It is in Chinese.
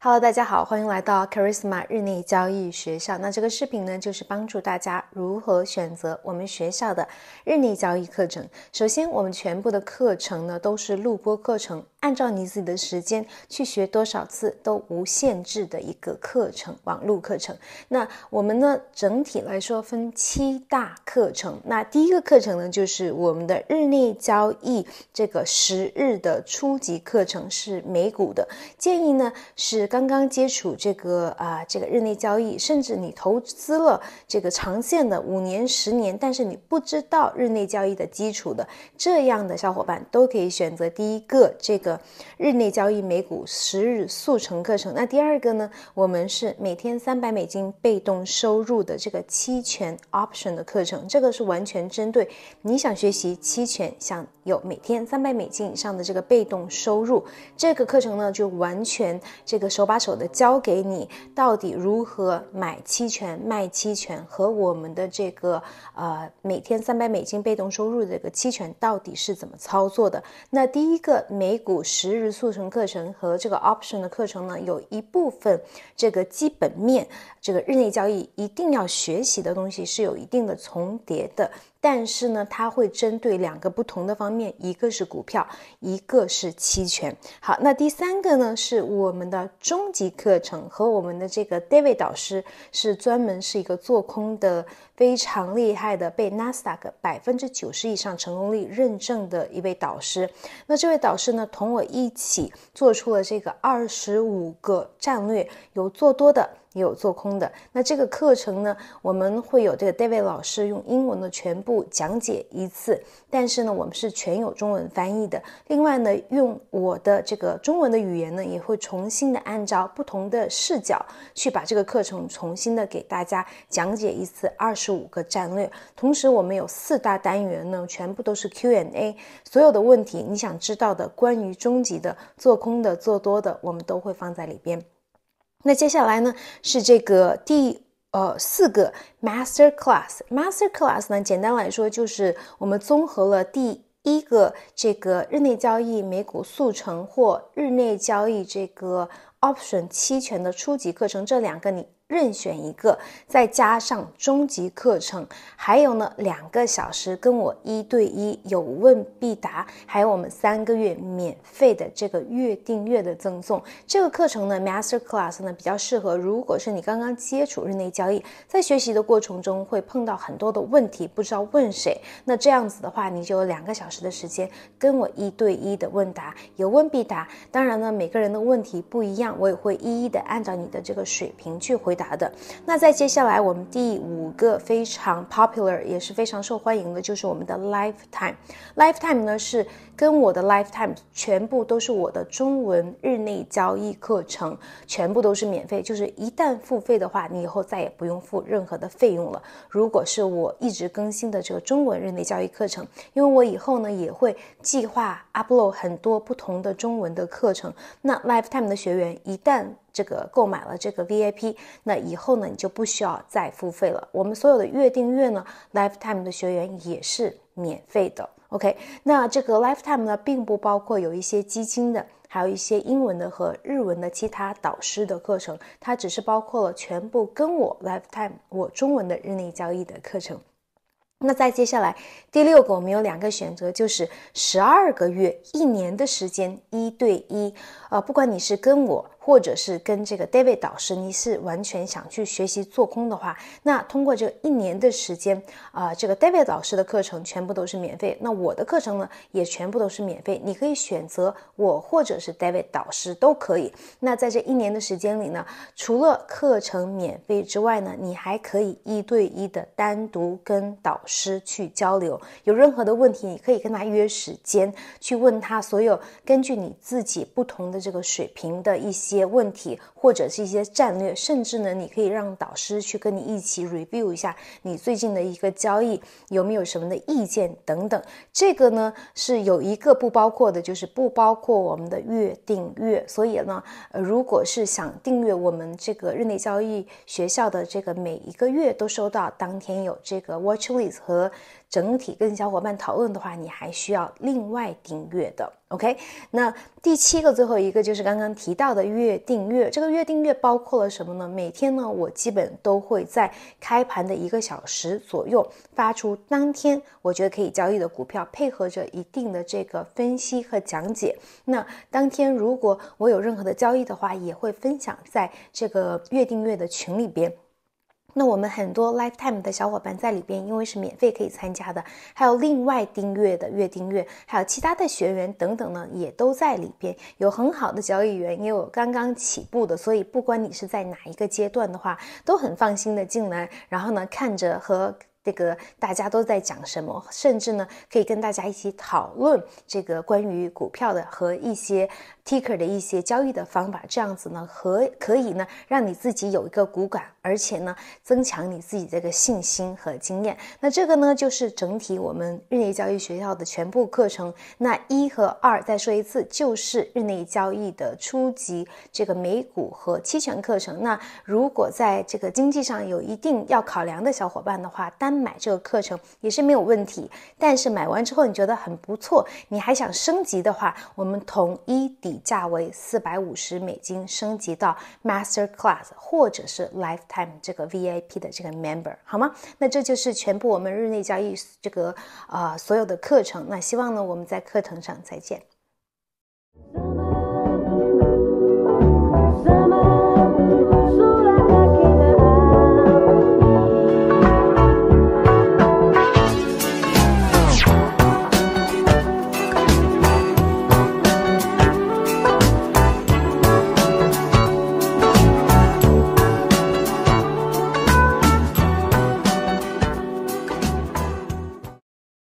Hello，大家好，欢迎来到 Charisma 日内交易学校。那这个视频呢，就是帮助大家如何选择我们学校的日内交易课程。首先，我们全部的课程呢，都是录播课程。按照你自己的时间去学多少次都无限制的一个课程，网络课程。那我们呢，整体来说分七大课程。那第一个课程呢，就是我们的日内交易这个十日的初级课程，是美股的。建议呢是刚刚接触这个啊这个日内交易，甚至你投资了这个长线的五年、十年，但是你不知道日内交易的基础的这样的小伙伴，都可以选择第一个这个。的日内交易每股十日速成课程。那第二个呢？我们是每天三百美金被动收入的这个期权 option 的课程，这个是完全针对你想学习期权想。有每天三百美金以上的这个被动收入，这个课程呢就完全这个手把手的教给你到底如何买期权、卖期权和我们的这个呃每天三百美金被动收入的这个期权到底是怎么操作的。那第一个美股十日速成课程和这个 Option 的课程呢，有一部分这个基本面、这个日内交易一定要学习的东西是有一定的重叠的。但是呢，它会针对两个不同的方面，一个是股票，一个是期权。好，那第三个呢，是我们的中级课程和我们的这个 David 导师，是专门是一个做空的，非常厉害的，被 Nasdaq 百分之九十以上成功率认证的一位导师。那这位导师呢，同我一起做出了这个二十五个战略，有做多的。有做空的，那这个课程呢，我们会有这个 David 老师用英文的全部讲解一次，但是呢，我们是全有中文翻译的。另外呢，用我的这个中文的语言呢，也会重新的按照不同的视角去把这个课程重新的给大家讲解一次，二十五个战略。同时，我们有四大单元呢，全部都是 Q&A，所有的问题你想知道的，关于中级的、做空的、做多的，我们都会放在里边。那接下来呢是这个第呃四个 master class。master class 呢，简单来说就是我们综合了第一个这个日内交易美股速成或日内交易这个。option 期权的初级课程，这两个你任选一个，再加上中级课程，还有呢两个小时跟我一对一有问必答，还有我们三个月免费的这个月订阅的赠送。这个课程呢，master class 呢比较适合，如果是你刚刚接触日内交易，在学习的过程中会碰到很多的问题，不知道问谁，那这样子的话，你就有两个小时的时间跟我一对一的问答，有问必答。当然呢，每个人的问题不一样。我也会一一的按照你的这个水平去回答的。那在接下来，我们第五个非常 popular 也是非常受欢迎的，就是我们的 lifetime。lifetime 呢是。跟我的 Lifetime 全部都是我的中文日内交易课程，全部都是免费。就是一旦付费的话，你以后再也不用付任何的费用了。如果是我一直更新的这个中文日内交易课程，因为我以后呢也会计划 upload 很多不同的中文的课程。那 Lifetime 的学员一旦这个购买了这个 VIP，那以后呢你就不需要再付费了。我们所有的月订阅呢，Lifetime 的学员也是免费的。OK，那这个 Lifetime 呢，并不包括有一些基金的，还有一些英文的和日文的其他导师的课程，它只是包括了全部跟我 Lifetime 我中文的日内交易的课程。那再接下来第六个，我们有两个选择，就是十二个月一年的时间一对一，呃，不管你是跟我。或者是跟这个 David 导师，你是完全想去学习做空的话，那通过这一年的时间啊，这个 David 老师的课程全部都是免费。那我的课程呢，也全部都是免费。你可以选择我或者是 David 导师都可以。那在这一年的时间里呢，除了课程免费之外呢，你还可以一对一的单独跟导师去交流，有任何的问题，你可以跟他约时间去问他。所有根据你自己不同的这个水平的一些。些问题或者是一些战略，甚至呢，你可以让导师去跟你一起 review 一下你最近的一个交易有没有什么的意见等等。这个呢是有一个不包括的，就是不包括我们的月订阅。所以呢，呃，如果是想订阅我们这个日内交易学校的这个每一个月都收到当天有这个 watch list 和。整体跟小伙伴讨论的话，你还需要另外订阅的。OK，那第七个最后一个就是刚刚提到的月订阅。这个月订阅包括了什么呢？每天呢，我基本都会在开盘的一个小时左右发出当天我觉得可以交易的股票，配合着一定的这个分析和讲解。那当天如果我有任何的交易的话，也会分享在这个月订阅的群里边。那我们很多 lifetime 的小伙伴在里边，因为是免费可以参加的，还有另外订阅的月订阅，还有其他的学员等等呢，也都在里边，有很好的交易员，也有刚刚起步的，所以不管你是在哪一个阶段的话，都很放心的进来，然后呢，看着和这个大家都在讲什么，甚至呢，可以跟大家一起讨论这个关于股票的和一些。Ticker 的一些交易的方法，这样子呢，和可以呢，让你自己有一个骨感，而且呢，增强你自己这个信心和经验。那这个呢，就是整体我们日内交易学校的全部课程。那一和二再说一次，就是日内交易的初级这个美股和期权课程。那如果在这个经济上有一定要考量的小伙伴的话，单买这个课程也是没有问题。但是买完之后你觉得很不错，你还想升级的话，我们统一抵。价为四百五十美金，升级到 Master Class 或者是 Lifetime 这个 VIP 的这个 Member，好吗？那这就是全部我们日内交易这个啊所有的课程。那希望呢我们在课程上再见。